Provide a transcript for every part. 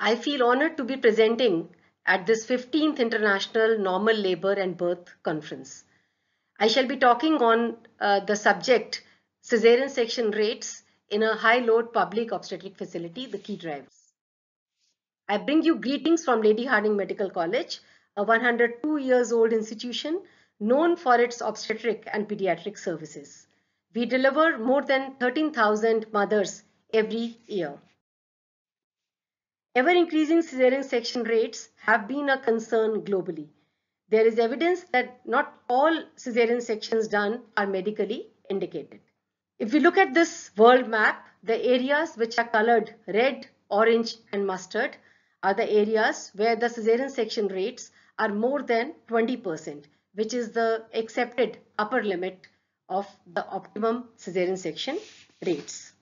I feel honored to be presenting at this 15th International Normal Labor and Birth Conference. I shall be talking on uh, the subject cesarean section rates in a high load public obstetric facility, the key drivers. I bring you greetings from Lady Harding Medical College, a 102 years old institution known for its obstetric and pediatric services. We deliver more than 13,000 mothers every year. Ever-increasing cesarean section rates have been a concern globally. There is evidence that not all cesarean sections done are medically indicated. If we look at this world map, the areas which are colored red, orange and mustard are the areas where the cesarean section rates are more than 20%, which is the accepted upper limit of the optimum cesarean section rates.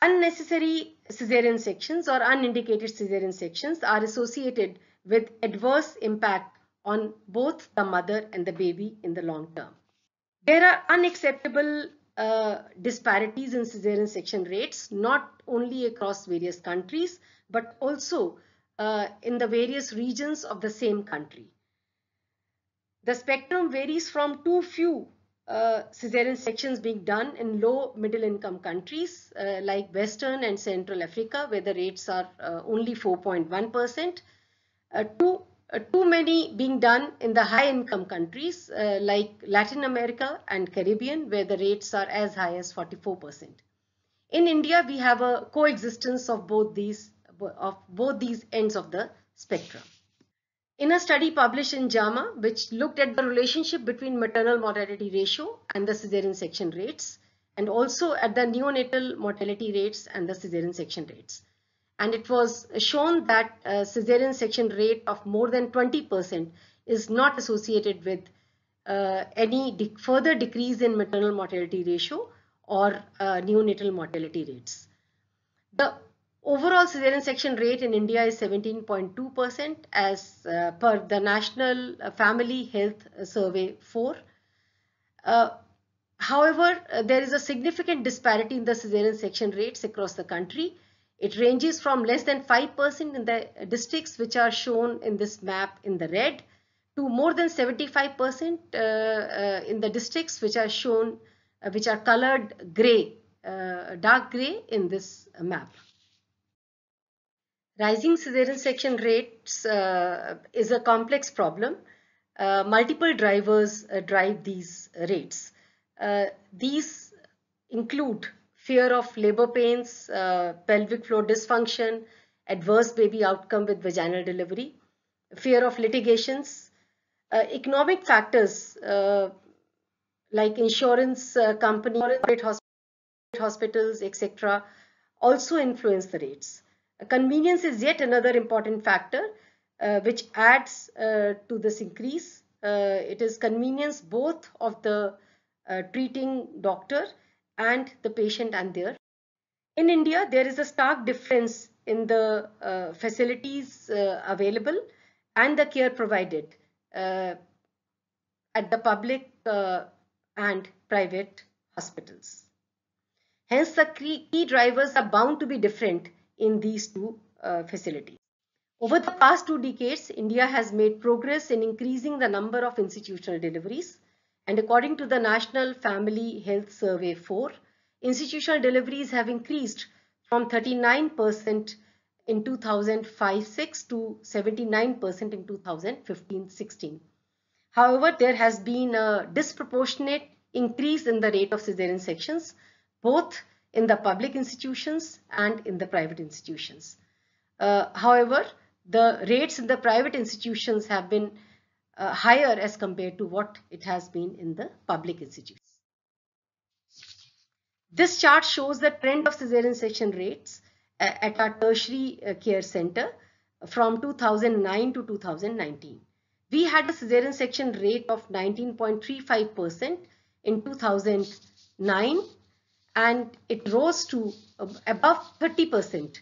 Unnecessary cesarean sections or unindicated cesarean sections are associated with adverse impact on both the mother and the baby in the long term. There are unacceptable uh, disparities in cesarean section rates, not only across various countries, but also uh, in the various regions of the same country. The spectrum varies from too few uh, cesarean sections being done in low middle income countries uh, like Western and Central Africa where the rates are uh, only 4.1%. Uh, too, uh, too many being done in the high income countries like Latin America and Caribbean where the rates are as high as 44%. In India, we have a coexistence of both these of both these ends of the spectrum. In a study published in JAMA, which looked at the relationship between maternal mortality ratio and the cesarean section rates, and also at the neonatal mortality rates and the cesarean section rates. And it was shown that uh, cesarean section rate of more than 20% is not associated with uh, any de further decrease in maternal mortality ratio or uh, neonatal mortality rates. The Overall cesarean section rate in India is 17.2% as uh, per the National Family Health Survey 4. Uh, however, uh, there is a significant disparity in the cesarean section rates across the country. It ranges from less than 5% in the districts which are shown in this map in the red to more than 75% uh, uh, in the districts which are shown, uh, which are colored gray, dark gray in this map. Rising cesarean section rates uh, is a complex problem. Uh, multiple drivers uh, drive these rates. Uh, these include fear of labor pains, uh, pelvic floor dysfunction, adverse baby outcome with vaginal delivery, fear of litigations, uh, economic factors like insurance uh, company, hospitals, etc. also influence the rates. Convenience is yet another important factor uh, which adds uh, to this increase. Uh, it is convenience both of the uh, treating doctor and the patient and their. In India, there is a stark difference in the uh, facilities uh, available and the care provided at the public and private hospitals. Hence, the key drivers are bound to be different in these two uh, facilities. Over the past two decades, India has made progress in increasing the number of institutional deliveries. And according to the National Family Health Survey 4, institutional deliveries have increased from 39% in 2005-6 to 79% in 2015-16. However, there has been a disproportionate increase in the rate of cesarean sections, both in the public institutions and in the private institutions. Uh, however, the rates in the private institutions have been uh, higher as compared to what it has been in the public institutions. This chart shows the trend of cesarean section rates uh, at our tertiary uh, care center from 2009 to 2019. We had a cesarean section rate of 19.35% in 2009 and it rose to um, above 30%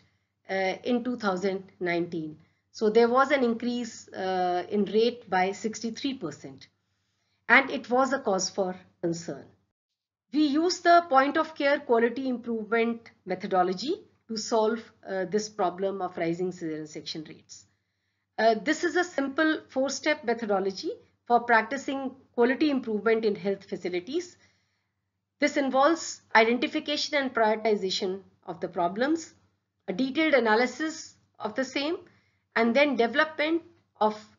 uh, in 2019. So there was an increase uh, in rate by 63% and it was a cause for concern. We used the point of care quality improvement methodology to solve uh, this problem of rising cesarean section rates. Uh, this is a simple four-step methodology for practicing quality improvement in health facilities this involves identification and prioritization of the problems, a detailed analysis of the same, and then development of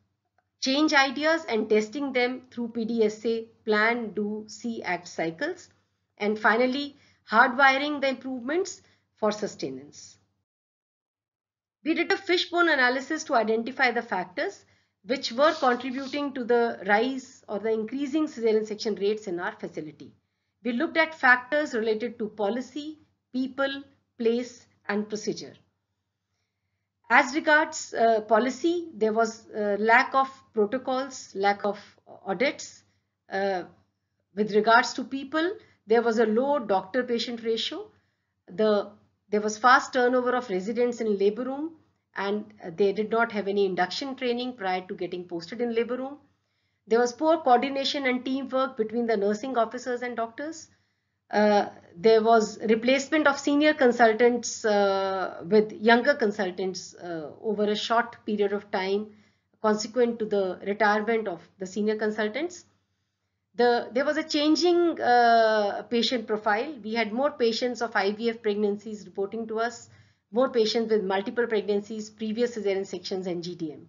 change ideas and testing them through PDSA plan, do, see, act cycles, and finally hardwiring the improvements for sustenance. We did a fishbone analysis to identify the factors which were contributing to the rise or the increasing cesarean section rates in our facility. We looked at factors related to policy, people, place and procedure. As regards uh, policy, there was uh, lack of protocols, lack of audits. Uh, with regards to people, there was a low doctor-patient ratio. The, there was fast turnover of residents in labor room and they did not have any induction training prior to getting posted in labor room. There was poor coordination and teamwork between the nursing officers and doctors. Uh, there was replacement of senior consultants uh, with younger consultants uh, over a short period of time consequent to the retirement of the senior consultants. The, there was a changing uh, patient profile. We had more patients of IVF pregnancies reporting to us, more patients with multiple pregnancies, previous cesarean sections and GDM.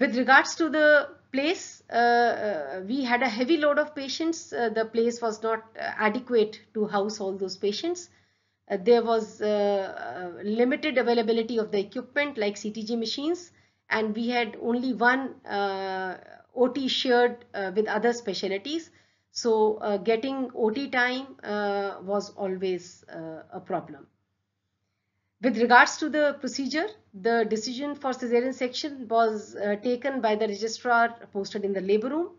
With regards to the place, uh, uh, we had a heavy load of patients. Uh, the place was not adequate to house all those patients. there was limited availability of the equipment like CTG machines and we had only one OT shared with other specialties. So uh, getting OT time uh, was always uh, a problem. With regards to the procedure, the decision for cesarean section was uh, taken by the registrar posted in the labor room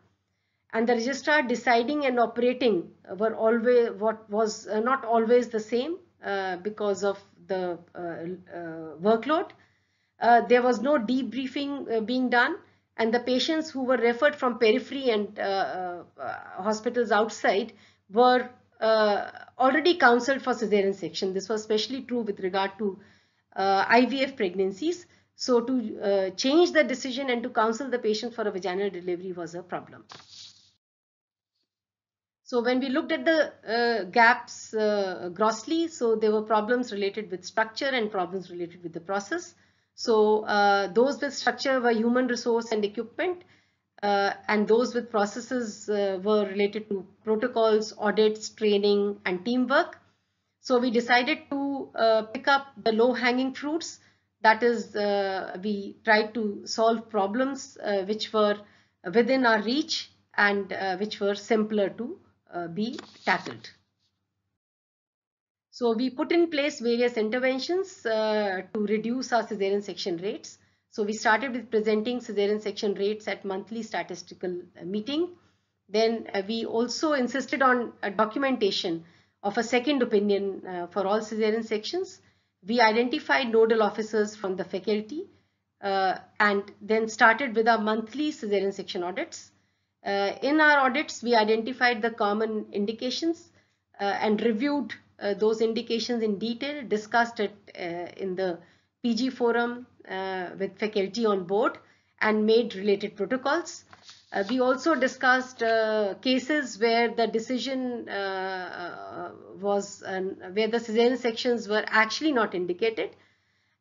and the registrar deciding and operating were always what was uh, not always the same uh, because of the uh, uh workload. Uh, there was no debriefing being done and the patients who were referred from periphery and hospitals outside were already counseled for cesarean section. This was especially true with regard to uh, IVF pregnancies. So to uh, change the decision and to counsel the patient for a vaginal delivery was a problem. So when we looked at the uh, gaps uh, grossly, so there were problems related with structure and problems related with the process. So uh, those with structure were human resource and equipment uh, and those with processes uh, were related to protocols, audits, training, and teamwork. So we decided to uh, pick up the low-hanging fruits. That is, uh, we tried to solve problems uh, which were within our reach and uh, which were simpler to be tackled. So we put in place various interventions to reduce our cesarean section rates. So we started with presenting cesarean section rates at monthly statistical uh, meeting. Then uh, we also insisted on documentation of a second opinion uh, for all cesarean sections. We identified nodal officers from the faculty uh, and then started with our monthly cesarean section audits. Uh, in our audits, we identified the common indications uh, and reviewed those indications in detail, discussed it in the PG forum, uh, with faculty on board and made related protocols. Uh, we also discussed uh, cases where the decision uh, uh was where the cesarean sections were actually not indicated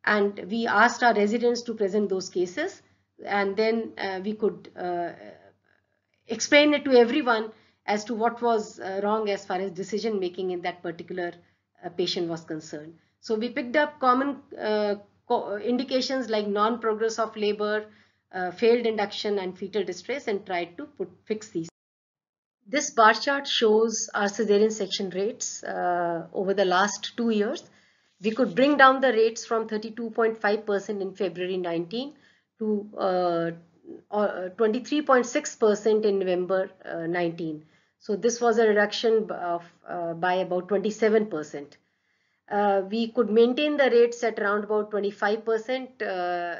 and we asked our residents to present those cases and then uh, we could uh, explain it to everyone as to what was wrong as far as decision making in that particular patient was concerned. So we picked up common indications like non-progress of labor, uh, failed induction and fetal distress and tried to put, fix these. This bar chart shows our cesarean section rates uh, over the last two years. We could bring down the rates from 32.5% in February 19 to 23.6% uh, uh in November uh, 19. So this was a reduction of, uh, by about 27% uh, we could maintain the rates at around about 25% uh,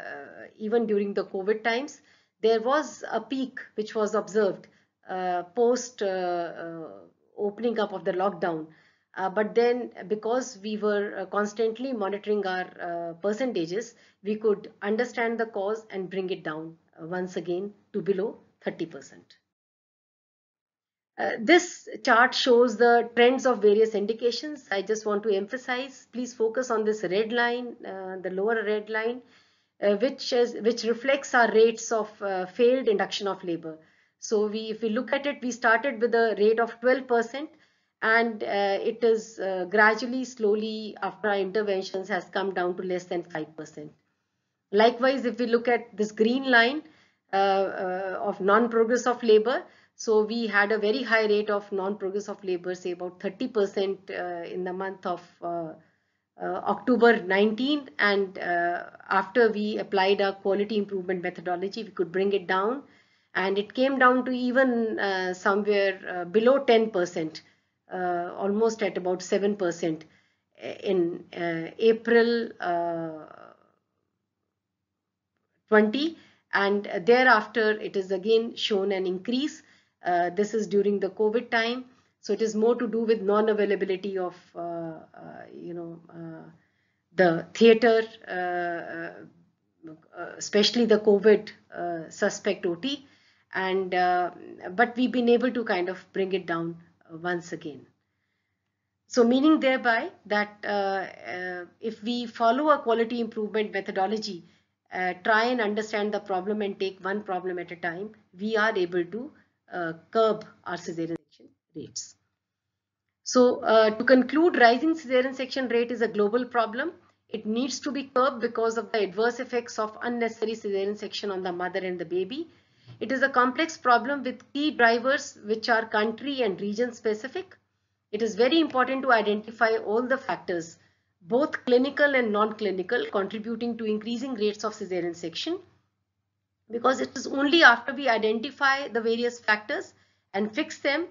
even during the COVID times. There was a peak which was observed uh, post uh, uh, opening up of the lockdown. Uh, but then because we were constantly monitoring our percentages, we could understand the cause and bring it down once again to below 30%. Uh, this chart shows the trends of various indications. I just want to emphasize, please focus on this red line, uh, the lower red line, uh, which, is, which reflects our rates of uh, failed induction of labor. So we, if we look at it, we started with a rate of 12% and uh, it is gradually, slowly after our interventions has come down to less than 5%. Likewise, if we look at this green line of non-progress of labor, so we had a very high rate of non-progress of labor, say about 30% uh, in the month of uh, uh, October 19 and after we applied our quality improvement methodology, we could bring it down and it came down to even uh, somewhere uh, below 10%, uh, almost at about 7% in April 20 and thereafter it is again shown an increase uh, this is during the COVID time. So it is more to do with non-availability of, uh, uh, you know, uh, the theater, especially the COVID suspect OT. And but we've been able to kind of bring it down once again. So meaning thereby that uh, uh, if we follow a quality improvement methodology, uh, try and understand the problem and take one problem at a time, we are able to uh, curb our cesarean section rates. So uh, to conclude, rising cesarean section rate is a global problem. It needs to be curbed because of the adverse effects of unnecessary cesarean section on the mother and the baby. It is a complex problem with key drivers which are country and region specific. It is very important to identify all the factors, both clinical and non-clinical, contributing to increasing rates of cesarean section because it is only after we identify the various factors and fix them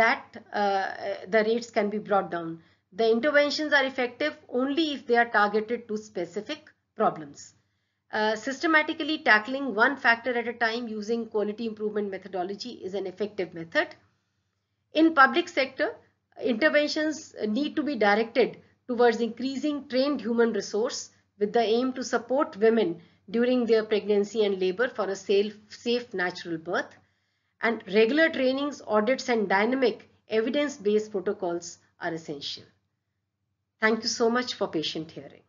that uh, the rates can be brought down. The interventions are effective only if they are targeted to specific problems. Uh, systematically tackling one factor at a time using quality improvement methodology is an effective method. In public sector, interventions need to be directed towards increasing trained human resource with the aim to support women during their pregnancy and labor for a safe, safe natural birth. And regular trainings, audits and dynamic evidence-based protocols are essential. Thank you so much for patient hearing.